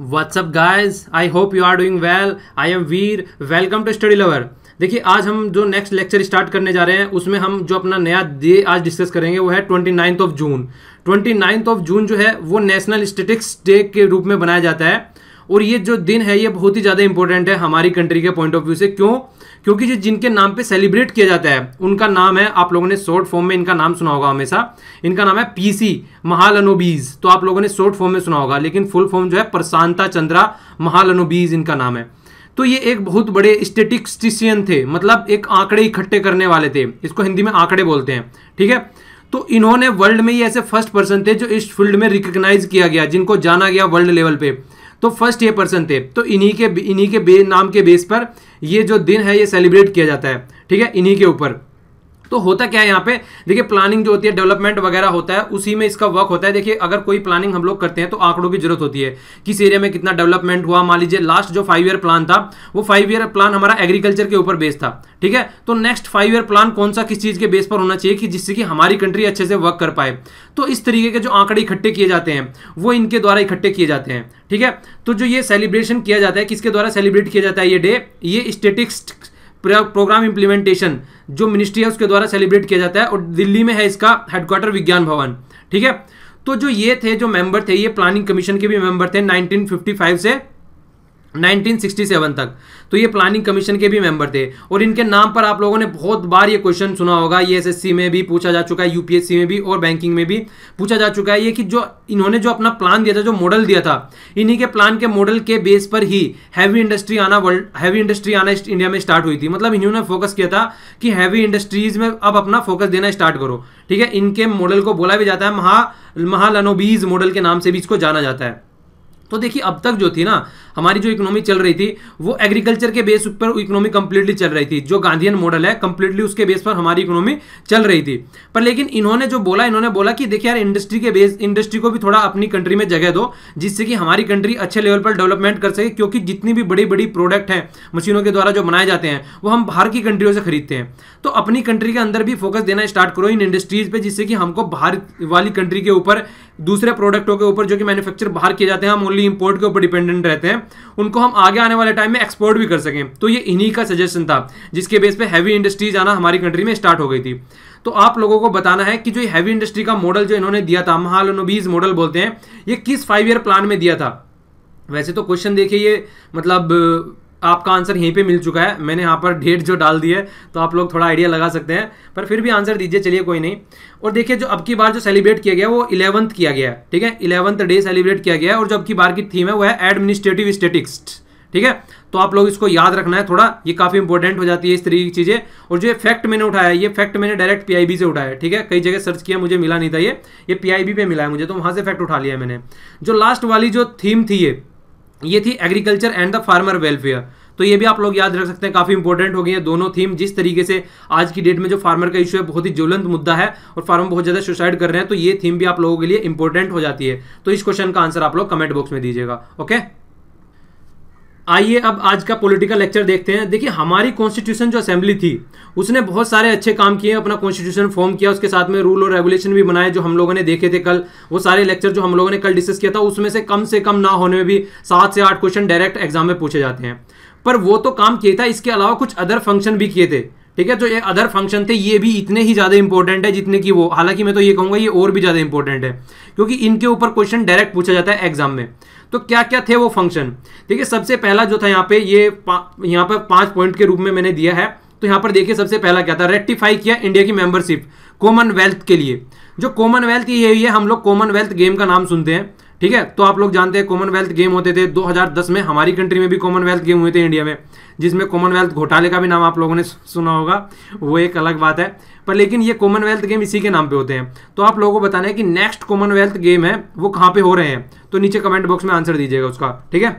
WhatsApp guys I hope you are doing well I am Veer welcome to study lover देखिए आज हम जो next lecture start करने जा रहे हैं उसमें हम जो अपना नया डे आज डिस्कस करेंगे वो है twenty ninth of June twenty ninth of June जो है वो नेशनल स्टेटिक्स डे के रूप में बनाया जाता है और ये जो दिन है ये बहुत ही ज़्यादा इंपॉर्टेंट है हमारी कंट्री के पॉइंट ऑफ व्यू से क्यों क्योंकि जो जिनके नाम पे सेलिब्रेट किया जाता है उनका नाम है आप लोगों ने शॉर्ट फॉर्म में इनका नाम सुना होगा हमेशा इनका नाम है पीसी महालनोबीज तो आप लोगों ने शॉर्ट फॉर्म में सुना होगा लेकिन फुल फॉर्म जो है प्रशांता चंद्रा महालनोबीज इनका नाम है तो ये एक बहुत बड़े स्टेटिस्टिशियन थे मतलब एक आंकड़े इकट्ठे करने वाले थे इसको हिंदी में आंकड़े बोलते हैं ठीक है तो इन्होंने वर्ल्ड में ही ऐसे फर्स्ट पर्सन थे जो इस फील्ड में रिकग्नाइज किया गया जिनको जाना गया वर्ल्ड लेवल पे तो फर्स्ट ये पर्सन थे तो इन्हीं के इन्हीं के नाम के बेस पर ये जो दिन है ये सेलिब्रेट किया जाता है ठीक है इन्हीं के ऊपर तो होता क्या है यहाँ पे देखिए प्लानिंग जो होती है डेवलपमेंट वगैरह होता है उसी में इसका वर्क होता है देखिए अगर कोई प्लानिंग हम लोग करते हैं तो आंकड़ों की जरूरत होती है किस एरिया में कितना डेवलपमेंट हुआ मान लीजिए लास्ट जो फाइव ईयर प्लान था वो फाइव ईयर प्लान हमारा एग्रीकल्चर के ऊपर बेस था ठीक है तो नेक्स्ट फाइव ईयर प्लान कौन सा किस चीज़ के बेस पर होना चाहिए कि जिससे कि हमारी कंट्री अच्छे से वर्क कर पाए तो इस तरीके के जो आंकड़े इकट्ठे किए जाते हैं वो इनके द्वारा इकट्ठे किए जाते हैं ठीक है तो जो ये सेलिब्रेशन किया जाता है किसके द्वारा सेलिब्रेट किया जाता है ये डे ये स्टेटिक्स प्रोग्राम इंप्लीमेंटेशन जो मिनिस्ट्री है उसके द्वारा सेलिब्रेट किया जाता है और दिल्ली में है इसका हेडक्वार्टर विज्ञान भवन ठीक है तो जो ये थे जो मेंबर थे ये प्लानिंग कमीशन के भी मेंबर थे 1955 से 1967 तक तो ये प्लानिंग कमीशन के भी मेंबर थे और इनके नाम पर आप लोगों ने बहुत बार ये क्वेश्चन सुना होगा ये एसएससी में भी पूछा जा चुका है यूपीएससी में भी और बैंकिंग में भी पूछा जा चुका है ये कि जो इन्होंने जो अपना प्लान दिया था जो मॉडल दिया था इन्हीं के प्लान के मॉडल के बेस पर ही हैवी इंडस्ट्री आना वर्ल्ड हैवी इंडस्ट्री आना इंडिया में स्टार्ट हुई थी मतलब इन्होंने फोकस किया था कि हैवी इंडस्ट्रीज में अब अपना फोकस देना स्टार्ट करो ठीक है इनके मॉडल को बोला भी जाता है महा महालनोबीज मॉडल के नाम से भी इसको जाना जाता है तो देखिए अब तक जो थी ना हमारी जो इकोनॉमी चल रही थी वो एग्रीकल्चर के बेस पर इकोनॉमी कंप्लीटली चल रही थी जो गांधीयन मॉडल है कंप्लीटली उसके बेस पर हमारी इकोनॉमी चल रही थी पर लेकिन इन्होंने जो बोला इन्होंने बोला कि देखिए यार इंडस्ट्री के बेस इंडस्ट्री को भी थोड़ा अपनी कंट्री में जगह दो जिससे कि हमारी कंट्री अच्छे लेवल पर डेवलपमेंट कर सके क्योंकि जितनी भी बड़ी बड़ी प्रोडक्ट हैं मशीनों के द्वारा जो बनाए जाते हैं वो हम बाहर की कंट्रियों से खरीदते हैं तो अपनी कंट्री के अंदर भी फोकस देना स्टार्ट करो इन इंडस्ट्रीज पे जिससे कि हमको बाहर वाली कंट्री के ऊपर दूसरे प्रोडक्टों के ऊपर जो कि मैन्युफैक्चर बाहर किए जाते हैं हम ओनली इंपोर्ट के ऊपर डिपेंडेंट रहते हैं उनको हम आगे आने वाले टाइम में एक्सपोर्ट भी कर सकें तो ये इन्हीं का सजेशन था जिसके बेस पे हैवी इंडस्ट्रीज आना हमारी कंट्री में स्टार्ट हो गई थी तो आप लोगों को बताना है कि जो हैवी इंडस्ट्री का मॉडल जो इन्होंने दिया था महालनोबीज मॉडल बोलते हैं ये किस फाइव ईयर प्लान में दिया था वैसे तो क्वेश्चन देखिए ये मतलब आपका आंसर यहीं पे मिल चुका है मैंने यहाँ पर डेट जो डाल दी है तो आप लोग थोड़ा आइडिया लगा सकते हैं पर फिर भी आंसर दीजिए चलिए कोई नहीं और देखिए जो अब की बार जो सेलिब्रेट किया गया वो इलेवंथ किया गया है ठीक है इलेवंथ डे सेलिब्रेट किया गया है और जो अब की बार की थीम है वो है एडमिनिस्ट्रेटिव स्टेटिक्स ठीक है तो आप लोग इसको याद रखना है थोड़ा ये काफ़ी इंपॉर्टेंट हो जाती है इस तरीके की चीज़ें और जो ये फैक्ट मैंने उठाया है ये फैक्ट मैंने डायरेक्ट पीआईबी से उठाया है ठीक है कई जगह सर्च किया मुझे मिला नहीं था ये ये पीआईबी पे मिला है मुझे तो वहाँ से फैक्ट उठा लिया है मैंने जो लास्ट वाली जो थीम थी ये ये थी agriculture and the farmer welfare तो ये भी आप लोग याद रख सकते हैं काफ़ी इंपॉर्टेंट हो गई है दोनों थीम जिस तरीके से आज की डेट में जो फार्मर का इशू है बहुत ही ज्वलंत मुद्दा है और फार्मर बहुत ज़्यादा सुसाइड कर रहे हैं तो ये थीम भी आप लोगों के लिए इंपॉर्टेंट हो जाती है तो इस क्वेश्चन का आंसर आप लोग कमेंट बॉक्स में दीजिएगा ओके आइए अब आज का पॉलिटिकल लेक्चर देखते हैं देखिए हमारी कॉन्स्टिट्यूशन जो असेंबली थी उसने बहुत सारे अच्छे काम किए अपना कॉन्स्टिट्यूशन फॉर्म किया उसके साथ में रूल और रेगुलेशन भी बनाए जो हम लोगों ने देखे थे कल वो सारे लेक्चर जो हम लोगों ने कल डिस्कस किया था उसमें से कम से कम ना होने में भी सात से आठ क्वेश्चन डायरेक्ट एग्जाम में पूछे जाते हैं पर वो तो काम किया था इसके अलावा कुछ अदर फंक्शन भी किए थे ठीक है जो ये अदर फंक्शन थे ये भी इतने ही ज़्यादा इंपॉर्टेंट है जितने की वो हालांकि मैं तो ये कहूंगा ये और भी ज़्यादा इंपॉर्टेंट है क्योंकि इनके ऊपर क्वेश्चन डायरेक्ट पूछा जाता है एग्जाम में तो क्या क्या थे वो फंक्शन ठीक है सबसे पहला जो था यहाँ पे ये यहाँ पर पांच पॉइंट के रूप में मैंने दिया है तो यहाँ पर देखिए सबसे पहला क्या था रेक्टिफाई किया इंडिया की मेंबरशिप कॉमनवेल्थ के लिए जो कॉमनवेल्थ ये है हम लोग कॉमनवेल्थ गेम का नाम सुनते हैं ठीक है तो आप लोग जानते हैं कॉमनवेल्थ गेम होते थे 2010 में हमारी कंट्री में भी कॉमनवेल्थ गेम हुए थे इंडिया में जिसमें कॉमनवेल्थ घोटाले का भी नाम आप लोगों ने सुना होगा वो एक अलग बात है पर लेकिन ये कॉमनवेल्थ गेम इसी के नाम पे होते हैं तो आप लोगों को बताना है कि नेक्स्ट कॉमनवेल्थ गेम है वो कहाँ पे हो रहे हैं तो नीचे कमेंट बॉक्स में आंसर दीजिएगा उसका ठीक है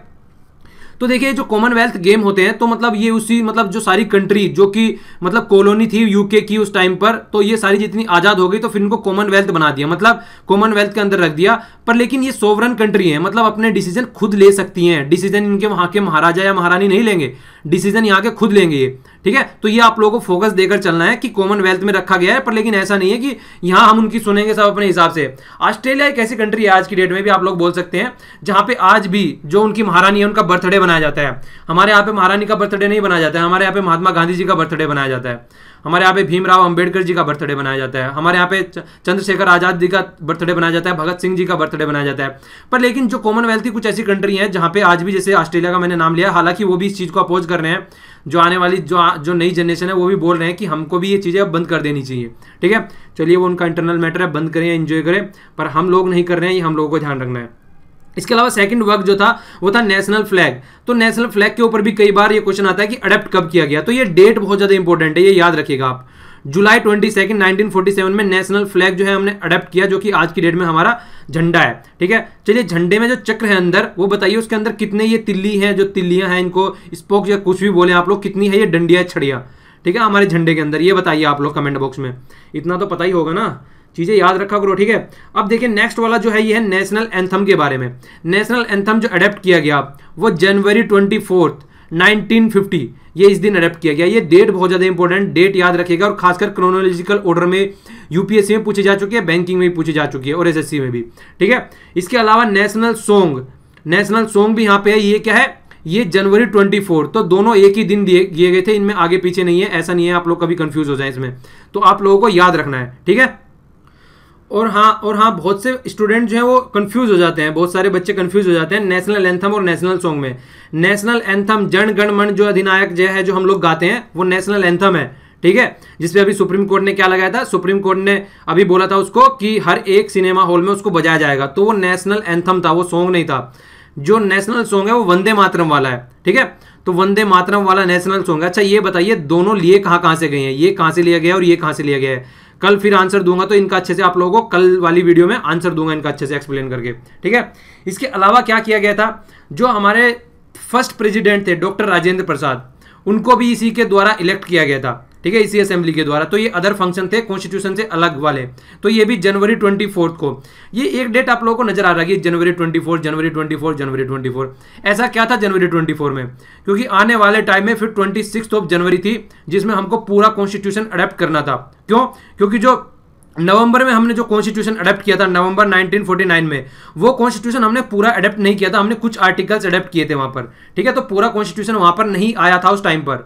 तो देखिए जो कॉमनवेल्थ गेम होते हैं तो मतलब ये उसी मतलब जो सारी कंट्री जो कि मतलब कॉलोनी थी यूके की उस टाइम पर तो ये सारी जितनी आज़ाद हो गई तो फिर इनको कॉमनवेल्थ बना दिया मतलब कॉमनवेल्थ के अंदर रख दिया पर लेकिन ये सोवरन कंट्री है मतलब अपने डिसीजन खुद ले सकती हैं डिसीजन इनके वहां के महाराजा या महारानी नहीं लेंगे डिसीजन यहाँ के खुद लेंगे ये ठीक है तो ये आप लोगों को फोकस देकर चलना है कि कॉमनवेल्थ में रखा गया है पर लेकिन ऐसा नहीं है कि यहाँ हम उनकी सुनेंगे सब अपने हिसाब से ऑस्ट्रेलिया एक ऐसी कंट्री है आज की डेट में भी आप लोग बोल सकते हैं जहाँ पे आज भी जो उनकी महारानी है उनका बर्थडे बनाया जाता है हमारे यहाँ पे महारानी का बर्थडे नहीं बनाया जाता है हमारे यहाँ पे महात्मा गांधी जी का बर्थडे बनाया जाता है हमारे यहाँ पे भीमराव अंबेडकर जी का बर्थडे मनाया जाता है हमारे यहाँ पे चंद्रशेखर आजाद जी का बर्थडे मनाया जाता है भगत सिंह जी का बर्थडे मनाया जाता है पर लेकिन जो कॉमनवेल्थ की कुछ ऐसी कंट्री है जहाँ पे आज भी जैसे ऑस्ट्रेलिया का मैंने नाम लिया हालांकि वो भी इस चीज़ को अपोज कर रहे हैं जो आने वाली जो जो नई जनरेशन है वो भी बोल रहे हैं कि हमको भी ये चीज़ें अब बंद कर देनी चाहिए ठीक है चलिए वो उनका इंटरनल मैटर है बंद करें या इन्जॉय करें पर हम लोग नहीं कर रहे हैं ये हम लोगों को ध्यान रखना है इसके अलावा सेकंड वर्क जो था वो था नेशनल फ्लैग तो नेशनल फ्लैग के ऊपर भी कई बार ये क्वेश्चन आता है कि अडेप्ट कब किया गया तो ये डेट बहुत ज़्यादा इंपॉर्टेंट है ये याद रखिएगा आप जुलाई ट्वेंटी सेकेंड नाइनटीन में नेशनल फ्लैग जो है हमने अडेप्ट किया जो कि आज की डेट में हमारा झंडा है ठीक है चलिए झंडे में जो चक्र है अंदर वो बताइए उसके अंदर कितने ये तिल्ली हैं जो तिल्लियां हैं इनको स्पोक्स या कुछ भी बोले आप लोग कितनी है ये डंडिया छड़िया ठीक है हमारे झंडे के अंदर ये बताइए आप लोग कमेंट बॉक्स में इतना तो पता ही होगा ना चीज़ें याद रखा करो ठीक है अब देखिए नेक्स्ट वाला जो है ये है नेशनल एंथम के बारे में नेशनल एंथम जो अडेप्ट किया गया वो जनवरी ट्वेंटी फोर्थ ये इस दिन अडेप्ट किया गया ये डेट बहुत ज़्यादा इंपॉर्टेंट डेट याद रखेगा और खासकर क्रोनोलॉजिकल ऑर्डर में यूपीएससी में पूछे जा चुके हैं बैंकिंग में भी पूछे जा चुकी है और एस में भी ठीक है इसके अलावा नेशनल सॉन्ग नेशनल सॉन्ग भी यहाँ पे है ये क्या है ये जनवरी ट्वेंटी तो दोनों एक ही दिन दिए दिए गए थे इनमें आगे पीछे नहीं है ऐसा नहीं है आप लोग कभी कंफ्यूज हो जाए इसमें तो आप लोगों को याद रखना है ठीक है और हाँ और हाँ बहुत से स्टूडेंट जो हैं वो कंफ्यूज हो जाते हैं बहुत सारे बच्चे कंफ्यूज हो जाते हैं नेशनल एंथम और नेशनल सॉन्ग में नेशनल एंथम जन गण मन जो अधिनायक जो है जो हम लोग गाते हैं वो नेशनल एंथम है ठीक है जिसपे अभी सुप्रीम कोर्ट ने क्या लगाया था सुप्रीम कोर्ट ने अभी बोला था उसको कि हर एक सिनेमा हॉल में उसको बजाया जाएगा तो वो नेशनल एंथम था वो सॉन्ग नहीं था जो नेशनल सॉन्ग है वो वंदे मातरम वाला है ठीक है तो वंदे मातरम वाला नेशनल सॉन्ग है अच्छा ये बताइए दोनों लिए कहां कहां से गए हैं ये कहाँ से लिया गया और ये कहाँ से लिया गया है कल फिर आंसर दूंगा तो इनका अच्छे से आप लोगों को कल वाली वीडियो में आंसर दूंगा इनका अच्छे से एक्सप्लेन करके ठीक है इसके अलावा क्या किया गया था जो हमारे फर्स्ट प्रेसिडेंट थे डॉक्टर राजेंद्र प्रसाद उनको भी इसी के द्वारा इलेक्ट किया गया था ठीक है इसी असेंबली के द्वारा तो ये अदर फंक्शन थे कॉन्स्टिट्यूशन से अलग वाले तो ये भी जनवरी ट्वेंटी को ये एक डेट आप लोगों को नजर आ रहा है January twenty January twenty January twenty ऐसा क्या था जनवरी ट्वेंटी में क्योंकि आने वाले टाइम में फिर ट्वेंटी ऑफ जनवरी थी जिसमें हमको पूरा कॉन्स्टिट्यूशन अडेप्ट करना था क्यों क्योंकि जो नवंबर में हमने जो कॉन्स्टिट्यूशन अडेप्ट किया था नवंबर 1949 में वो कॉन्स्टिट्यूशन हमने पूरा अडेप्ट नहीं किया था हमने कुछ आर्टिकल्स अडेप्ट किए थे वहां पर ठीक है तो पूरा कॉन्स्टिट्यूशन वहां पर नहीं आया था उस टाइम पर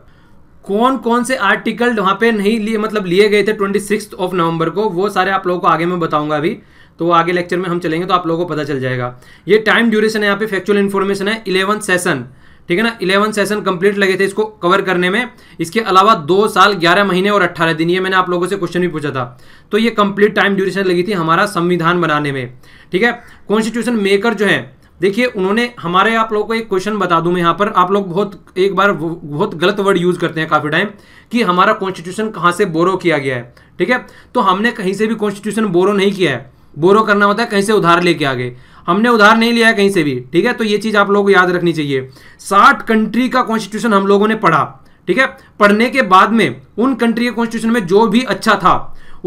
कौन कौन से आर्टिकल वहाँ पे नहीं लिए मतलब लिए गए थे ट्वेंटी सिक्स ऑफ नवंबर को वो सारे आप लोगों को आगे मैं बताऊंगा अभी तो आगे लेक्चर में हम चलेंगे तो आप लोगों को पता चल जाएगा ये टाइम ड्यूरेशन है यहाँ पे फैक्चुअल इन्फॉर्मेशन है इलेवन सेशन ठीक है ना इलेवन सेशन कंप्लीट लगे थे इसको कवर करने में इसके अलावा दो साल ग्यारह महीने और अट्ठारह दिन ये मैंने आप लोगों से क्वेश्चन भी पूछा था तो ये कंप्लीट टाइम ड्यूरेशन लगी थी हमारा संविधान बनाने में ठीक है कॉन्स्टिट्यूशन मेकर जो है देखिए उन्होंने हमारे आप लोगों को एक क्वेश्चन बता दूं मैं यहाँ पर आप लोग बहुत एक बार बहुत गलत वर्ड यूज़ करते हैं काफ़ी टाइम कि हमारा कॉन्स्टिट्यूशन कहाँ से बोरो किया गया है ठीक है तो हमने कहीं से भी कॉन्स्टिट्यूशन बोरो नहीं किया है बोरो करना होता है कहीं से उधार लेके आ गए हमने उधार नहीं लिया है कहीं से भी ठीक है तो ये चीज़ आप लोगों को याद रखनी चाहिए साठ कंट्री का कॉन्स्टिट्यूशन हम लोगों ने पढ़ा ठीक है पढ़ने के बाद में उन कंट्री के कॉन्स्टिट्यूशन में जो भी अच्छा था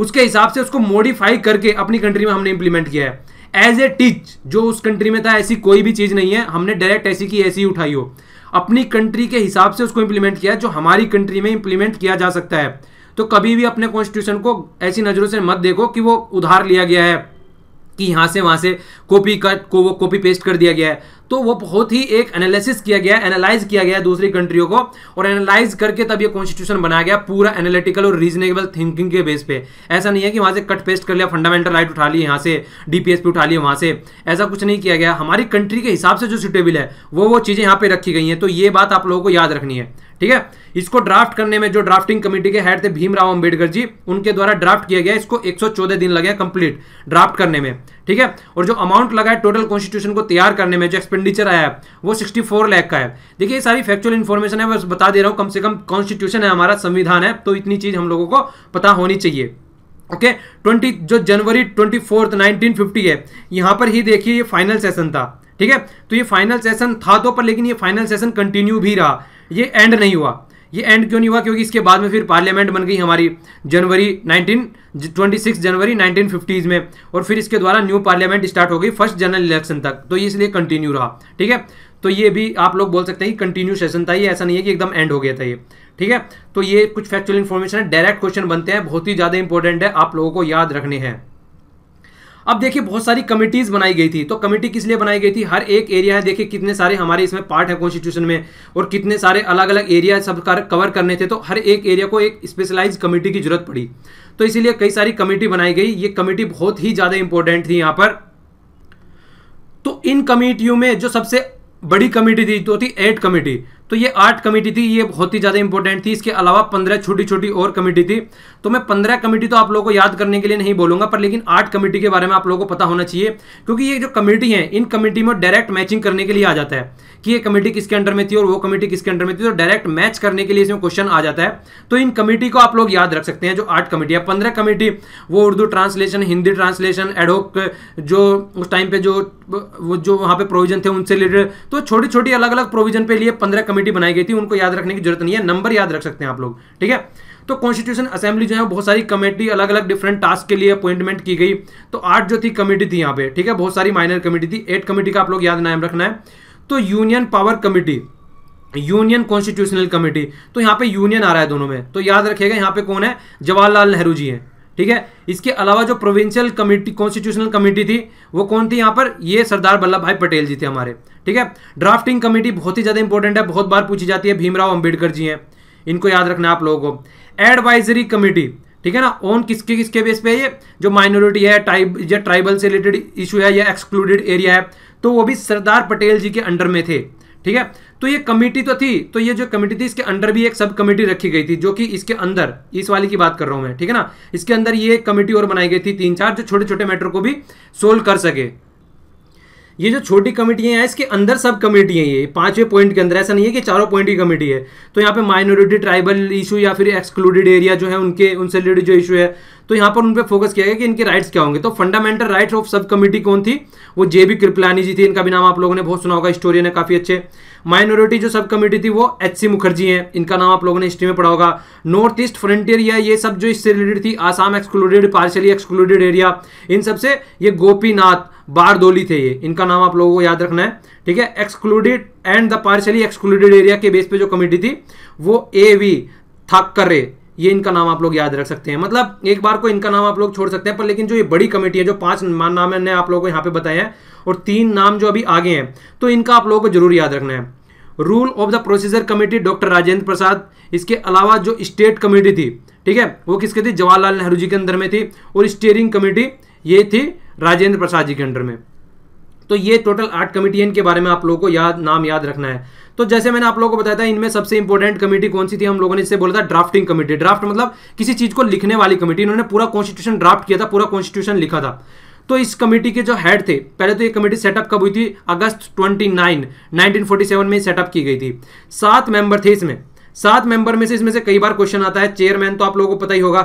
उसके हिसाब से उसको मॉडिफाई करके अपनी कंट्री में हमने इंप्लीमेंट किया है एज ए टीच जो उस कंट्री में था ऐसी कोई भी चीज़ नहीं है हमने डायरेक्ट ऐसी की ऐसी उठाई हो अपनी कंट्री के हिसाब से उसको इंप्लीमेंट किया जो हमारी कंट्री में इंप्लीमेंट किया जा सकता है तो कभी भी अपने कॉन्स्टिट्यूशन को ऐसी नज़रों से मत देखो कि वो उधार लिया गया है कि यहां से वहां से कॉपी कट को वो कॉपी पेस्ट कर दिया गया है तो वो बहुत ही एक एनालिसिस किया गया एनालाइज किया गया दूसरी कंट्रियों को और एनालाइज करके तब ये कॉन्स्टिट्यूशन बनाया गया पूरा एनालिटिकल और रीजनेबल थिंकिंग के बेस पे ऐसा नहीं है कि वहां से कट पेस्ट कर लिया फंडामेंटल राइट उठा लिया यहाँ से डीपीएसपी उठा लिया वहां से ऐसा कुछ नहीं किया गया हमारी कंट्री के हिसाब से जो सुटेबल है वो वो चीज़ें यहाँ पर रखी गई है तो ये बात आप लोगों को याद रखनी है ठीक है इसको ड्राफ्ट करने में जो ड्राफ्टिंग कमेटी के हेड थे भीमराव अंबेडकर जी उनके द्वारा ड्राफ्ट किया गया इसको 114 दिन लगे कंप्लीट ड्राफ्ट करने में ठीक है और जो अमाउंट लगा है टोटल कॉन्स्टिट्यूशन को तैयार करने में जो एक्सपेंडिचर आया है वो 64 लाख का है देखिए सारी फैक्चुअल इन्फॉर्मेशन है बस बता दे रहा हूँ कम से कम कॉन्स्टिट्यूशन है हमारा संविधान है तो इतनी चीज़ हम लोगों को पता होनी चाहिए ओके ट्वेंटी जो जनवरी ट्वेंटी फोर्थ है यहाँ पर ही देखिए ये फाइनल सेशन था ठीक है तो ये फाइनल सेशन था तो पर लेकिन ये फाइनल सेशन कंटिन्यू भी रहा ये एंड नहीं हुआ ये एंड क्यों नहीं हुआ क्योंकि इसके बाद में फिर पार्लियामेंट बन गई हमारी जनवरी 19 26 जनवरी 1950s में और फिर इसके द्वारा न्यू पार्लियामेंट स्टार्ट हो गई फर्स्ट जनरल इलेक्शन तक तो ये इसलिए कंटिन्यू रहा ठीक है तो ये भी आप लोग बोल सकते हैं कि कंटिन्यू सेशन था ये ऐसा नहीं है कि एकदम एंड हो गया था ये ठीक है तो ये कुछ फैक्चुअल इन्फॉर्मेशन है डायरेक्ट क्वेश्चन बनते हैं बहुत ही ज़्यादा इंपॉर्टेंट है आप लोगों को याद रखने हैं अब देखिए बहुत सारी कमिटीज़ बनाई गई थी तो कमेटी किस लिए बनाई गई थी हर एक एरिया है देखिए कितने सारे हमारे इसमें पार्ट है कॉन्स्टिट्यूशन में और कितने सारे अलग अलग एरिया सब कवर करने थे तो हर एक एरिया को एक स्पेशलाइज कमेटी की जरूरत पड़ी तो इसीलिए कई सारी कमेटी बनाई गई ये कमेटी बहुत ही ज़्यादा इंपॉर्टेंट थी यहाँ पर तो इन कमेटियों में जो सबसे बड़ी कमेटी थी तो थी एड कमेटी तो ये आठ कमेटी थी ये बहुत ही ज़्यादा इंपॉर्टेंट थी इसके अलावा पंद्रह छोटी छोटी और कमेटी थी तो मैं पंद्रह कमेटी तो आप लोगों को याद करने के लिए नहीं बोलूंगा पर लेकिन आठ कमेटी के बारे में आप लोगों को पता होना चाहिए क्योंकि ये जो कमेटी है इन कमेटी में डायरेक्ट मैचिंग करने के लिए आ जाता है कि ये कमेटी किसके अंडर में थी और वो कमेटी किसके अंडर में थी तो डायरेक्ट मैच करने के लिए इसमें क्वेश्चन आ जाता है तो इन कमेटी को आप लोग याद रख सकते हैं जो आठ कमेटी है पंद्रह कमेटी वो Urdu translation Hindi translation ad hoc जो उस टाइम पे जो वो जो वहाँ पे प्रोविजन थे उनसे रिलेटेड तो छोटी छोटी अलग अलग प्रोविजन पे लिए पंद्रह कमेटी बनाई गई थी उनको याद रखने की जरूरत नहीं है नंबर याद रख सकते हैं आप लोग ठीक है तो कॉन्स्टिट्यूशन असेंबली जो है बहुत सारी कमेटी अलग अलग डिफरेंट टास्क के लिए अपॉइंटमेंट की गई तो आठ जो थी कमेटी थी यहाँ पे ठीक है बहुत सारी माइनर कमेटी थी एट कमेटी का आप लोग याद नाम रखना है तो union power committee union constitutional committee तो यहाँ पे यूनियन आ रहा है दोनों में तो याद रखिएगा यहाँ पे कौन है जवाहरलाल नेहरू जी हैं ठीक है इसके अलावा जो प्रोविंशियल कमेटी कॉन्स्टिट्यूशनल कमेटी थी वो कौन थी यहाँ पर ये सरदार वल्लभ भाई पटेल जी थे हमारे ठीक है ड्राफ्टिंग कमेटी बहुत ही ज़्यादा इंपॉर्टेंट है बहुत बार पूछी जाती है भीमराव अंबेडकर जी हैं इनको याद रखना आप लोगों को एडवाइजरी कमेटी ठीक है ना ऑन किसके किसके बेस पे ये जो माइनॉरिटी है टाइब या ट्राइबल से रिलेटेड इशू है या एक्सक्लूडेड एरिया है तो वो भी सरदार पटेल जी के अंडर में थे ठीक है तो ये कमेटी तो थी तो ये जो कमेटी थी इसके अंडर भी एक सब कमेटी रखी गई थी जो कि इसके अंदर इस वाली की बात कर रहा हूं मैं ठीक है ना इसके अंदर ये कमेटी और बनाई गई थी तीन चार जो छोटे छोटे मैटर को भी सोल्व कर सके ये जो छोटी कमेटियाँ हैं इसके अंदर सब कमेटी हैं ये पांचवें पॉइंट के अंदर ऐसा नहीं है कि चारों पॉइंट की कमेटी है तो यहाँ पे माइनॉरिटी ट्राइबल इशू या फिर एक्सक्लूडेड एरिया जो है उनके उनसे रिलेटेड जो इशू है तो यहाँ पर उन पर फोकस किया गया कि इनके राइट्स क्या होंगे तो fundamental rights of sub committee कौन थी वो जे बी कृपलानी जी थी इनका भी नाम आप लोगों ने बहुत सुना होगा स्टोरी ने काफ़ी अच्छे माइनॉरिटी जो सब कमेटी थी वो एच सी मुखर्जी हैं इनका नाम आप लोगों ने हिस्ट्री में पढ़ा होगा नॉर्थ ईस्ट फ्रंटियर या ये सब जो इससे रिलेटेड थी Assam excluded partially excluded area इन सबसे ये गोपीनाथ बारदोली थे ये इनका नाम आप लोगों को याद रखना है ठीक है excluded and the partially excluded area के बेस पे जो कमेटी थी वो ए वी थाक्करे ये इनका नाम आप लोग याद रख सकते हैं मतलब एक बार को इनका नाम आप लोग छोड़ सकते हैं पर लेकिन जो ये बड़ी कमेटी है जो पांच नाम है आप लोगों को यहाँ पे बताए हैं और तीन नाम जो अभी आगे हैं तो इनका आप लोगों को जरूर याद रखना है rule of the procedure committee doctor Rajendra Prasad इसके अलावा जो स्टेट कमेटी थी ठीक है वो किसके थी जवाहरलाल नेहरू जी के अंदर में थी और स्टेयरिंग कमेटी ये थी राजेंद्र प्रसाद जी के अंडर में तो ये टोटल आठ कमेटी इनके बारे में आप लोगों को याद नाम याद रखना है तो जैसे मैंने आप लोगों को बताया था इनमें सबसे इंपॉर्टेंट कमेटी कौन सी थी हम लोगों ने इसे बोला था ड्राफ्टिंग कमेटी ड्राफ्ट मतलब किसी चीज को लिखने वाली कमेटी इन्होंने पूरा कॉन्स्टिट्यूशन ड्राफ्ट किया था पूरा कॉन्स्टिट्यूशन लिखा था तो इस कमेटी के जो हेड थे पहले तो ये कमेटी सेटअप कब हुई थी अगस्त 29 1947 में सेटअप की गई थी सात मेंबर थे इसमें सात मेंबर में से इसमें से कई बार क्वेश्चन आता है चेयरमैन तो आप लोगों को पता ही होगा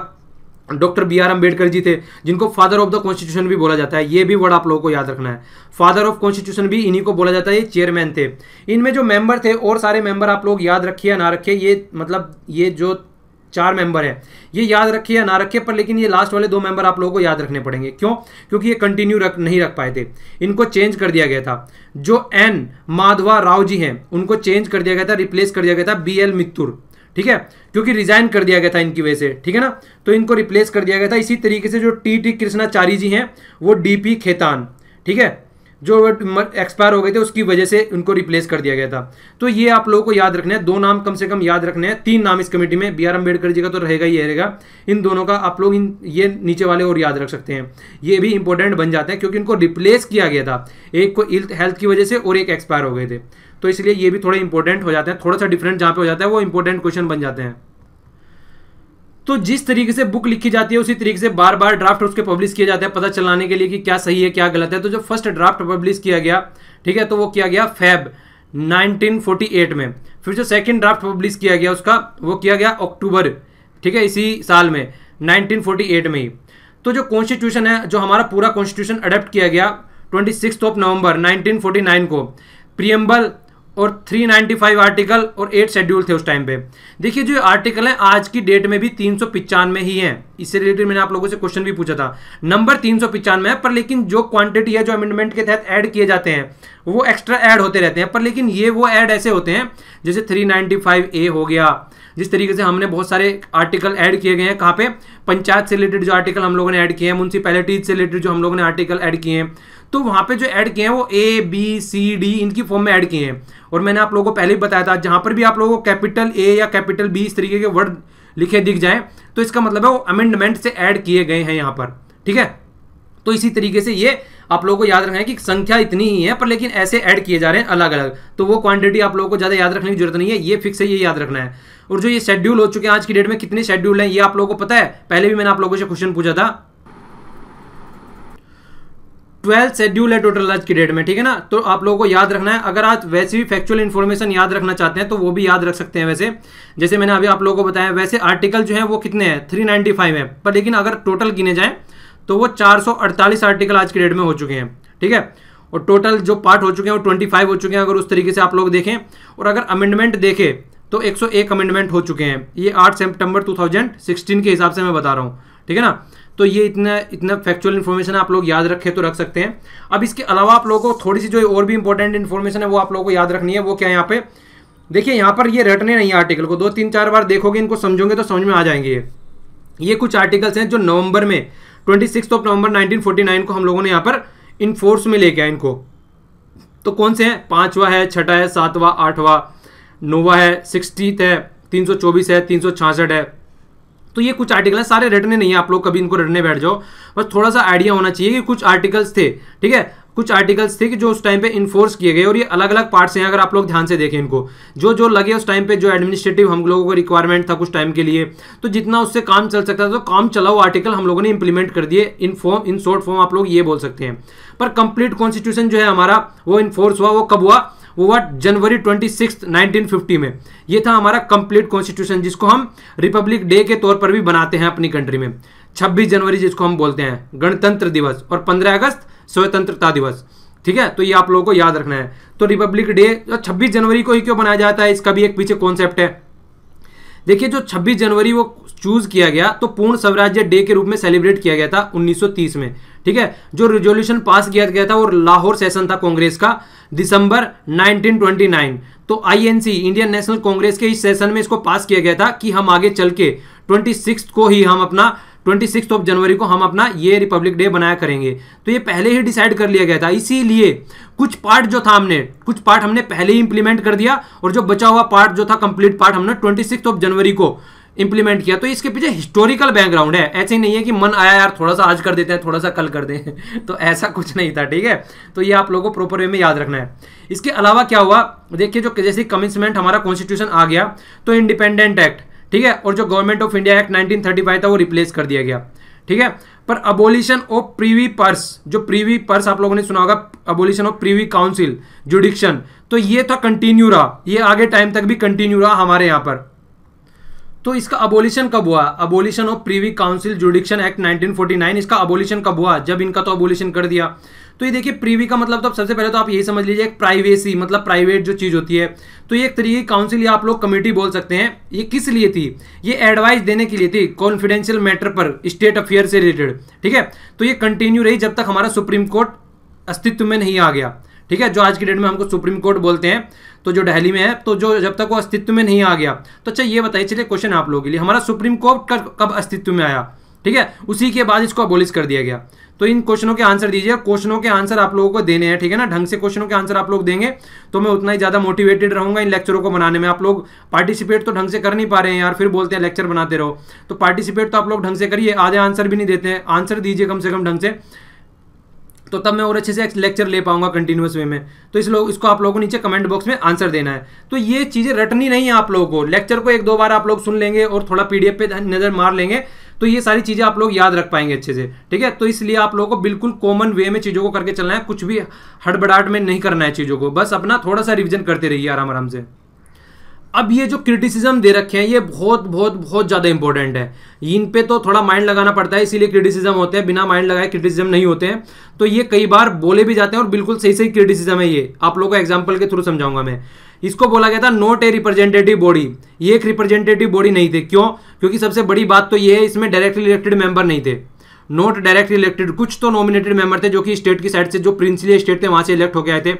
doctor B R Ambedkar ji थे जिनको फादर ऑफ द कॉन्स्टिट्यूशन भी बोला जाता है ये भी वर्ड आप लोगों को याद रखना है फादर ऑफ कॉन्स्टिट्यूशन भी इन्हीं को बोला जाता है ये चेयरमैन थे इनमें जो मेंबर थे और सारे मेंबर आप लोग याद रखिए या ना रखिए ये मतलब ये जो चार मेंबर हैं ये याद रखिए या ना रखिए पर लेकिन ये लास्ट वाले दो मेंबर आप लोगों को याद रखने पड़ेंगे क्यों क्योंकि ये कंटिन्यू रख नहीं रख पाए थे इनको चेंज कर दिया गया था जो एन माधवा राव जी हैं उनको चेंज कर दिया गया था रिप्लेस कर दिया गया था बी एल मित्तुर ठीक है क्योंकि रिजाइन कर दिया गया था इनकी वजह से ठीक है ना तो इनको रिप्लेस कर दिया गया था इसी तरीके से जो टी टी कृष्णाचारी जी हैं वो डी पी खेतान ठीक है जो एक्सपायर हो गए थे उसकी वजह से उनको रिप्लेस कर दिया गया था तो ये आप लोगों को याद रखना है दो नाम कम से कम याद रखने हैं तीन नाम इस कमेटी में बी आर अम्बेडकर जी का तो रहेगा ही रहेगा इन दोनों का आप लोग इन ये नीचे वाले और याद रख सकते हैं ये भी इंपॉर्टेंट बन जाते हैं क्योंकि इनको रिप्लेस किया गया था एक को हेल्थ की वजह से और एक एक्सपायर हो गए थे तो इसलिए ये भी थोड़े इंपॉर्टेंट हो जाते हैं थोड़ा सा डिफरेंट जहाँ पे हो जाता है वो इंपॉर्टेंट क्वेश्चन बन जाते हैं तो जिस तरीके से बुक लिखी जाती है उसी तरीके से बार बार ड्राफ्ट उसके पब्लिश किए जाते हैं पता चलाने के लिए कि क्या सही है क्या गलत है तो जो फर्स्ट ड्राफ्ट पब्लिश किया गया ठीक है तो वो किया गया फैब 1948 में फिर जो सेकंड ड्राफ्ट पब्लिश किया गया उसका वो किया गया अक्टूबर ठीक है इसी साल में 1948 में ही तो जो कॉन्स्टिट्यूशन है जो हमारा पूरा कॉन्स्टिट्यूशन अडेप्ट किया गया ट्वेंटी ऑफ नवंबर नाइनटीन को प्रियम्बल और 395 आर्टिकल और एट शेड्यूल थे उस टाइम पे देखिए जो आर्टिकल हैं आज की डेट में भी तीन ही हैं इससे रिलेटेड मैंने आप लोगों से क्वेश्चन भी पूछा था नंबर तीन है पर लेकिन जो क्वांटिटी है जो अमेंडमेंट के तहत ऐड किए जाते हैं वो एक्स्ट्रा ऐड होते रहते हैं पर लेकिन ये वो ऐड ऐसे होते हैं जैसे फाइव ए हो गया जिस तरीके से हमने बहुत सारे आर्टिकल ऐड किए गए हैं कहाँ पे पंचायत से रिलेटेड जो आर्टिकल हम लोगों ने ऐड किए हैं म्यूनसिपैलिटीज से रिलेटेड जो हम लोगों ने आर्टिकल ऐड किए हैं तो वहाँ पे जो ऐड किए हैं वो ए बी सी डी इनकी फॉर्म में ऐड किए हैं और मैंने आप लोगों को पहले ही बताया था जहां पर भी आप लोगों को कैपिटल ए या कैपिटल बी इस तरीके के वर्ड लिखे दिख जाए तो इसका मतलब है वो अमेंडमेंट से ऐड किए गए हैं यहां पर ठीक है तो इसी तरीके से ये आप लोगों को याद रखना है कि संख्या इतनी ही है पर लेकिन ऐसे ऐड किए जा रहे हैं अलग अलग तो वो क्वांटिटी आप लोगों को ज़्यादा याद रखने की जरूरत नहीं है ये फिक्स है ये याद रखना है और जो ये शेड्यूल हो चुके हैं आज की डेट में कितने शेड्यूल हैं ये आप लोगों को पता है पहले भी मैंने आप लोगों से क्वेश्चन पूछा था ट्वेल्थ शेड्यूल है टोटल आज की डेट में ठीक है ना तो आप लोगों को याद रखना है अगर आप वैसे भी फैक्चुअल इन्फॉर्मेशन याद रखना चाहते हैं तो वो भी याद रख सकते हैं वैसे जैसे मैंने अभी आप लोगों को बताया वैसे आर्टिकल जो है वो कितने हैं थ्री फाइव है पर लेकिन अगर टोटल गिने जाएँ तो वो अड़तालीस आर्टिकल आज की डेट में हो चुके हैं ठीक है और टोटल जो पार्ट हो चुके हैं वो ट्वेंटी हो चुके हैं अगर उस तरीके से आप लोग देखें और अगर अमेंडमेंट देखें तो एक अमेंडमेंट हो चुके हैं ये टू थाउजेंड सिक्सटीन के हिसाब से मैं बता रहा हूँ ठीक है ना तो ये इतना इतना फैक्चुअल इन्फॉर्मेशन आप लोग याद रखे तो रख सकते हैं अब इसके अलावा आप लोगों को थोड़ी सी जो और भी इंपॉर्टेंट इन्फॉर्मेशन है वो आप लोगों को याद रखनी है वो क्या यहाँ पे देखिए यहाँ पर ये रटने नहीं आर्टिकल को दो तीन चार बार देखोगे इनको समझोगे तो समझ में आ जाएंगे ये ये कुछ आर्टिकल्स हैं जो नवंबर में twenty six of November nine को हम लोगों ने यहाँ पर इनफोर्स में लेके आए इनको तो कौन से हैं पाँचवा है छठा है सातवा आठवा नौवा है सिक्सटीथ है तीन सौ चौबीस है तीन सौ छियासठ है तो ये कुछ आर्टिकल है सारे रटने नहीं है आप लोग कभी इनको रटने बैठ जाओ बस थोड़ा सा आइडिया होना चाहिए कि कुछ आर्टिकल्स थे ठीक है कुछ आर्टिकल्स थे कि जो उस टाइम पे इन्फोर्स किए गए और ये अलग अलग पार्ट्स हैं अगर आप लोग ध्यान से देखें इनको जो जो लगे उस टाइम पे जो एडमिनिस्ट्रेटिव हम लोगों को रिक्वायरमेंट था कुछ टाइम के लिए तो जितना उससे काम चल सकता था तो काम चला आर्टिकल हम लोगों ने इंप्लीमेंट कर दिए in form in short form आप लोग ये बोल सकते हैं पर कंप्लीट कॉन्स्टिट्यूशन जो है हमारा वो इन्फोर्स हुआ वो कब हुआ वो हुआ जनवरी ट्वेंटी सिक्स में ये था हमारा कंप्लीट कॉन्स्टिट्यूशन जिसको हम रिपब्लिक डे के तौर पर भी बनाते हैं अपनी कंट्री में 26 जनवरी जिसको हम बोलते हैं गणतंत्र दिवस और 15 अगस्त स्वतंत्रता दिवस ठीक है तो ये आप लोगों को याद रखना है तो रिपब्लिक डे तो छब्बीस जनवरी को ही क्यों बनाया जाता है इसका भी एक पीछे कॉन्सेप्ट है देखिए जो 26 जनवरी वो चूज किया गया तो पूर्ण स्वराज्य डे के रूप में सेलिब्रेट किया गया था 1930 में ठीक है जो रिजोल्यूशन पास किया गया था वो लाहौर सेशन था कांग्रेस का दिसंबर 1929 तो आईएनसी इंडियन नेशनल कांग्रेस के इस सेशन में इसको पास किया गया था कि हम आगे चल के ट्वेंटी को ही हम अपना ट्वेंटी सिक्स ऑफ जनवरी को हम अपना ये रिपब्लिक डे बनाया करेंगे तो ये पहले ही डिसाइड कर लिया गया था इसीलिए कुछ पार्ट जो था हमने कुछ पार्ट हमने पहले ही इंप्लीमेंट कर दिया और जो बचा हुआ पार्ट जो था कंप्लीट पार्ट हमने ट्वेंटी सिक्स ऑफ जनवरी को इंप्लीमेंट किया तो इसके पीछे हिस्टोरिकल बैकग्राउंड है ऐसे ही नहीं है कि मन आया यार थोड़ा सा आज कर देते हैं थोड़ा सा कल कर दे तो ऐसा कुछ नहीं था ठीक है तो ये आप लोगों को प्रॉपर वे में याद रखना है इसके अलावा क्या हुआ देखिए जो जैसे कमिटमेंट हमारा कॉन्स्टिट्यूशन आ गया तो इंडिपेंडेंट एक्ट ठीक है और जो government of India act five था वो रिप्लेस कर दिया गया ठीक है पर अबोलिशन ऑफ प्रीवी पर्स जो प्रीवी पर्स आप लोगों ने सुना होगा abolition of privy council jurisdiction तो ये था कंटिन्यू रहा ये आगे टाइम तक भी कंटिन्यू रहा हमारे यहाँ पर तो इसका अबोलिशन कब हुआ abolition of privy council jurisdiction act 1949 इसका अबोलिशन कब हुआ जब इनका तो अबोलिशन कर दिया तो ये देखिए प्रीवी का मतलब तो आप सबसे पहले तो आप यही समझ लीजिए एक प्राइवेसी मतलब प्राइवेट जो चीज़ होती है तो ये एक तरीके की काउंसिल या आप लोग कमेटी बोल सकते हैं ये किस लिए थी ये एडवाइस देने के लिए थी कॉन्फिडेंशियल मैटर पर स्टेट अफेयर से रिलेटेड ठीक है तो ये कंटिन्यू रही जब तक हमारा सुप्रीम कोर्ट अस्तित्व में नहीं आ गया ठीक है जो आज की डेट में हमको सुप्रीम कोर्ट बोलते हैं तो जो दिल्ली में है तो जो जब तक वो अस्तित्व में नहीं आ गया तो अच्छा ये बताइए चलिए क्वेश्चन आप लोगों के लिए हमारा सुप्रीम कोर्ट कब अस्तित्व में आया ठीक है उसी के बाद इसको अबोलिश कर दिया गया तो इन क्वेश्चनों के आंसर दीजिए क्वेश्चनों के आंसर आप लोगों को देने हैं ठीक है ना ढंग से क्वेश्चनों के आंसर आप लोग देंगे तो मैं उतना ही ज़्यादा मोटिवेटेड रहूंगा इन लेक्चरों को बनाने में आप लोग पार्टिसिपेट तो ढंग से कर नहीं पा रहे हैं यार फिर बोलते हैं लेक्चर बनाते रहो तो पार्टिसिपेट तो आप लोग ढंग से करिए आधे आंसर भी नहीं देते हैं आंसर दीजिए कम से कम ढंग से तो तब मैं और अच्छे से लेक्चर ले पाऊंगा कंटिन्यूस वे में तो इस लोग इसको आप लोगों को नीचे कमेंट बॉक्स में आंसर देना है तो ये चीज़ें रटनी नहीं है आप लोगों को लेक्चर को एक दो बार आप लोग सुन लेंगे और थोड़ा पीडीएफ पे नज़र मार लेंगे तो ये सारी चीज़ें आप लोग याद रख पाएंगे अच्छे से ठीक है तो इसलिए आप लोगों को बिल्कुल कॉमन वे में चीज़ों को करके चलना है कुछ भी हड़बड़ाहट में नहीं करना है चीज़ों को बस अपना थोड़ा सा रिविजन करते रहिए आराम आराम से अब ये जो क्रिटिसिज्म दे रखे हैं ये बहुत बहुत बहुत ज़्यादा इंपॉर्टेंट है इन पे तो थोड़ा माइंड लगाना पड़ता है इसीलिए क्रिटिसिज्म होते हैं बिना माइंड लगाए क्रिटिसिज्म नहीं होते हैं तो ये कई बार बोले भी जाते हैं और बिल्कुल सही सही क्रिटिसिज्म है ये आप लोगों को एग्जाम्पल के थ्रू समझाऊंगा मैं इसको बोला गया था नॉट ए रिप्रेजेंटेटिव बॉडी ये एक रिप्रेजेंटेटिव बॉडी नहीं थे क्यों क्योंकि सबसे बड़ी बात तो ये है इसमें डायरेक्टली इलेक्टेड मेंबर नहीं थे नॉट डायरेक्टली इलेक्टेड कुछ तो नॉमिनेटेड मेंबर थे जो कि स्टेट की साइड से जो प्रिंसिपल स्टेट थे वहां से इलेक्ट होकर आए थे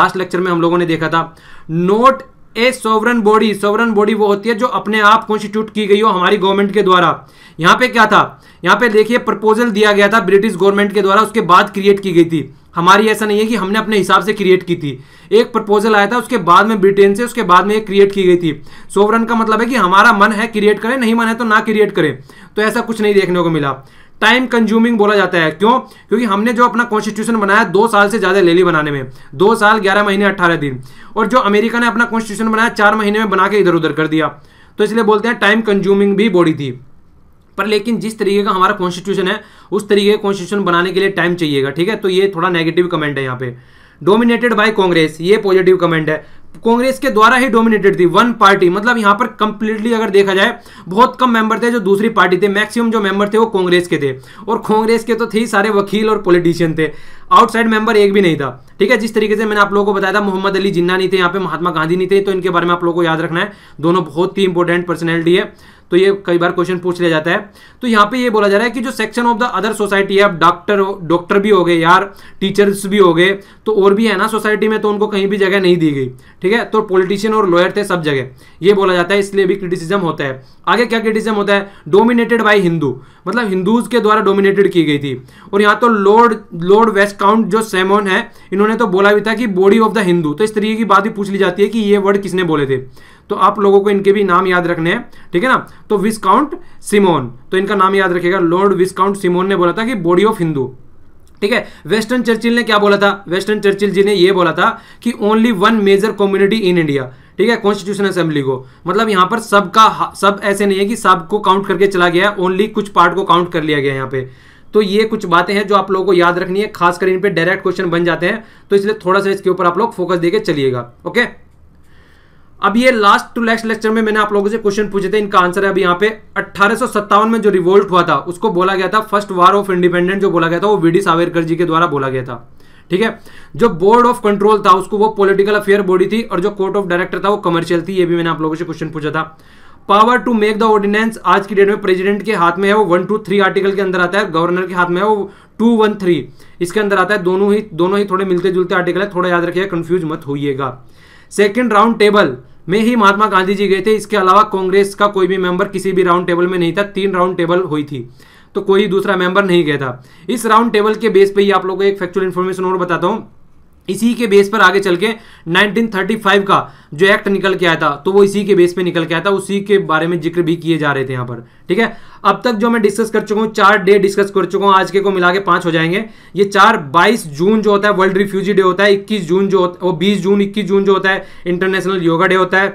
लास्ट लेक्चर में हम लोगों ने देखा था not a sovereign body sovereign body वो होती है जो अपने आप कॉन्स्टिट्यूट की गई हो हमारी गवर्नमेंट के द्वारा यहाँ पे क्या था यहाँ पे देखिए प्रपोजल दिया गया था ब्रिटिश गवर्नमेंट के द्वारा उसके बाद क्रिएट की गई थी हमारी ऐसा नहीं है कि हमने अपने हिसाब से क्रिएट की थी एक प्रपोजल आया था उसके बाद में ब्रिटेन से उसके बाद में ये क्रिएट की गई थी सोवरन का मतलब है कि हमारा मन है क्रिएट करें नहीं मन है तो ना क्रिएट करें तो ऐसा कुछ नहीं देखने को मिला टाइम कंज्यूमिंग बोला जाता है क्यों क्योंकि हमने जो अपना कॉन्स्टिट्यूशन बनाया दो साल से ज़्यादा ले ली बनाने में दो साल ग्यारह महीने अट्ठारह दिन और जो अमेरिका ने अपना कॉन्स्टिट्यूशन बनाया चार महीने में बना के इधर उधर कर दिया तो इसलिए बोलते हैं टाइम कंज्यूमिंग भी बॉडी थी पर लेकिन जिस तरीके का हमारा कॉन्स्टिट्यूशन है उस तरीके का कॉन्स्टिट्यूशन बनाने के लिए टाइम चाहिएगा ठीक है तो ये थोड़ा नेगेटिव कमेंट है यहाँ पे डोमिनेटेड बाय कांग्रेस ये पॉजिटिव कमेंट है कांग्रेस के द्वारा ही डोमिनेटेड थी वन पार्टी मतलब यहां पर कंप्लीटली अगर देखा जाए बहुत कम मेंबर थे जो दूसरी पार्टी थे मैक्सिमम जो मेंबर थे वो कांग्रेस के थे और कांग्रेस के तो थे सारे वकील और पॉलिटिशियन थे आउटसाइड मेंबर एक भी नहीं था ठीक है जिस तरीके से मैंने आप लोगों को बताया था मोहम्मद अली जिन्ना नहीं थे यहाँ पे महात्मा गांधी नहीं थे तो इनके बारे में आप लोगों को याद रखना है दोनों बहुत ही इंपॉर्टेंट पर्सनैलिटी है तो ये कई बार क्वेश्चन पूछ लिया जाता है तो यहाँ पे ये बोला जा रहा है कि जो section of the other society है डॉक्टर डॉक्टर भी हो गए यार टीचर्स भी हो गए तो और भी है ना सोसाइटी में तो उनको कहीं भी जगह नहीं दी गई ठीक है तो पॉलिटिशियन और लॉयर थे सब जगह ये बोला जाता है इसलिए भी क्रिटिसिज्म होता है आगे क्या क्रिटिसिज्म होता है डोमिनेटेड बाई हिंदू मतलब हिंदूज के द्वारा डोमिनेटेड की गई थी और यहाँ तो लॉर्ड लॉर्ड वेस्ट काउंट जो सेमोन है इन्होंने तो बोला भी था कि बॉडी ऑफ द हिंदू तो इस तरीके की बात ही पूछ ली जाती है कि ये वर्ड किसने बोले थे तो आप लोगों को इनके भी नाम याद रखने हैं ठीक है ना तो विस्काउंट सिमोन तो इनका नाम याद रखेगा लॉर्ड विस्काउंट सिमोन ने बोला था कि बॉडी ऑफ हिंदू ठीक है वेस्टर्न चर्चिल ने क्या बोला था वेस्टर्न चर्चिल जी ने यह बोला था कि only one major community in India ठीक है कॉन्स्टिट्यूशन असेंबली को मतलब यहां पर सबका सब ऐसे नहीं है कि सबको काउंट करके चला गया है ओनली कुछ पार्ट को काउंट कर लिया गया यहां यहाँ पे तो ये कुछ बातें हैं जो आप लोगों को याद रखनी है खासकर इन पे डायरेक्ट क्वेश्चन बन जाते हैं तो इसलिए थोड़ा सा इसके ऊपर आप लोग फोकस देकर चलिएगा ओके अब ये लास्ट टू लेक्स्ट लेक्चर में मैंने आप लोगों से क्वेश्चन पूछे थे इनका आंसर है अब यहाँ पे अट्ठारह में जो रिवोल्ट हुआ था उसको बोला गया था फर्स्ट वार ऑफ इंडिपेंडेंट जो बोला गया था वो वीडी सावेरकर जी के द्वारा बोला गया था ठीक है जो बोर्ड ऑफ कंट्रोल था उसको वो पॉलिटिकल अफेयर बॉडी थी और जो कोर्ट ऑफ डायरेक्टर था वो कमर्शियल थी ये भी मैंने आप लोगों से क्वेश्चन पूछा था power to make the ordinance आज की डेट में प्रेसिडेंट के हाथ में है वो वन टू थ्री आर्टिकल के अंदर आता है गवर्नर के हाथ में है वो टू वन थ्री इसके अंदर आता है दोनों ही दोनों ही थोड़े मिलते जुलते आर्टिकल है थोड़ा याद रखिएगा कंफ्यूज मत होइएगा सेकेंड राउंड टेबल में ही महात्मा गांधी जी गए थे इसके अलावा कांग्रेस का कोई भी मेंबर किसी भी राउंड टेबल में नहीं था तीन राउंड टेबल हुई थी तो कोई दूसरा मेंबर नहीं गया था इस राउंड टेबल के बेस पे ही आप लोगों को एक फैक्चुअल इन्फॉर्मेशन और बताता हूँ इसी के बेस पर आगे चल के 1935 का जो एक्ट निकल के आया था तो वो इसी के बेस पे निकल के आया था उसी के बारे में जिक्र भी किए जा रहे थे यहाँ पर ठीक है अब तक जो मैं डिस्कस कर चुका हूँ चार डे डिस्कस कर चुका हूँ आज के को मिला के पाँच हो जाएंगे ये चार 22 जून जो होता है वर्ल्ड रिफ्यूजी डे होता है इक्कीस जून जो होता है वो जून इक्कीस जून जो होता है इंटरनेशनल योगा डे होता है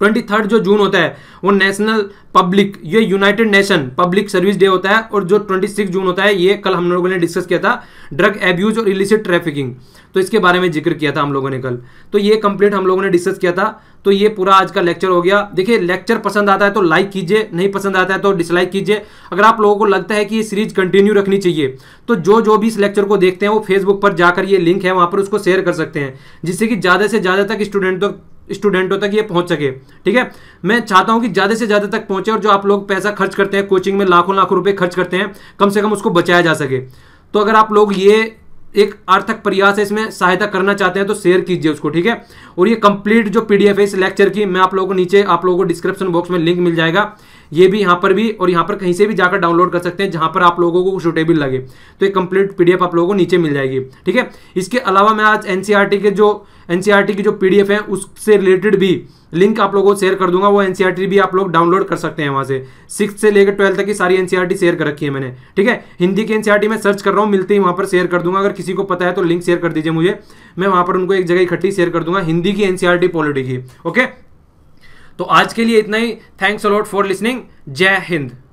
ट्वेंटी थर्ड जो जून होता है वो नेशनल पब्लिक ये united nation public service day होता है और जो ट्वेंटी सिक्स जून होता है ये कल हम लोगों ने डिस्कस किया था ड्रग एब्यूज और इलिसिट ट्रैफिकिंग तो इसके बारे में जिक्र किया था हम लोगों ने कल तो ये कंप्लीट हम लोगों ने डिस्कस किया था तो ये पूरा आज का लेक्चर हो गया देखिए लेक्चर पसंद आता है तो लाइक कीजिए नहीं पसंद आता है तो डिसलाइक कीजिए अगर आप लोगों को लगता है कि ये सीरीज कंटिन्यू रखनी चाहिए तो जो जो भी इस लेक्चर को देखते हैं वो फेसबुक पर जाकर ये लिंक है वहाँ पर उसको शेयर कर सकते हैं जिससे कि ज़्यादा से ज़्यादा तक स्टूडेंट तक स्टूडेंटों तक ये पहुंच सके ठीक है मैं चाहता हूं कि ज़्यादा से ज़्यादा तक पहुंचे और जो आप लोग पैसा खर्च करते हैं कोचिंग में लाखों लाखों रुपए खर्च करते हैं कम से कम उसको बचाया जा सके तो अगर आप लोग ये एक आर्थिक प्रयास है इसमें सहायता करना चाहते हैं तो शेयर कीजिए उसको ठीक है और ये कंप्लीट जो पीडीएफ है इस लेक्चर की मैं आप लोगों को नीचे आप लोगों को डिस्क्रिप्शन बॉक्स में लिंक मिल जाएगा ये भी यहाँ पर भी और यहाँ पर कहीं से भी जाकर डाउनलोड कर सकते हैं जहाँ पर आप लोगों को सुटेबल लगे तो एक कंप्लीट पीडीएफ आप लोगों को नीचे मिल जाएगी ठीक है इसके अलावा मैं आज एनसीईआरटी e के जो एनसीईआरटी e की जो पीडीएफ है उससे रिलेटेड भी लिंक आप लोगों को शेयर कर दूंगा वो एनसीईआरटी e भी आप लोग डाउनलोड कर सकते हैं वहाँ से सिक्स से लेकर ट्वेल्थ तक की सारी एनसीईआरटी शेयर कर रखी है मैंने ठीक है हिंदी की एनसीईआरटी मैं सर्च कर रहा हूँ मिलते ही वहाँ पर शेयर कर दूंगा अगर किसी को पता है तो लिंक शेयर कर दीजिए मुझे मैं वहाँ पर उनको एक जगह इकट्ठी शेयर कर दूंगा हिंदी की एनसीईआरटी पॉलिटी की ओके तो आज के लिए इतना ही थैंक्स अलॉट फॉर लिसनिंग जय हिंद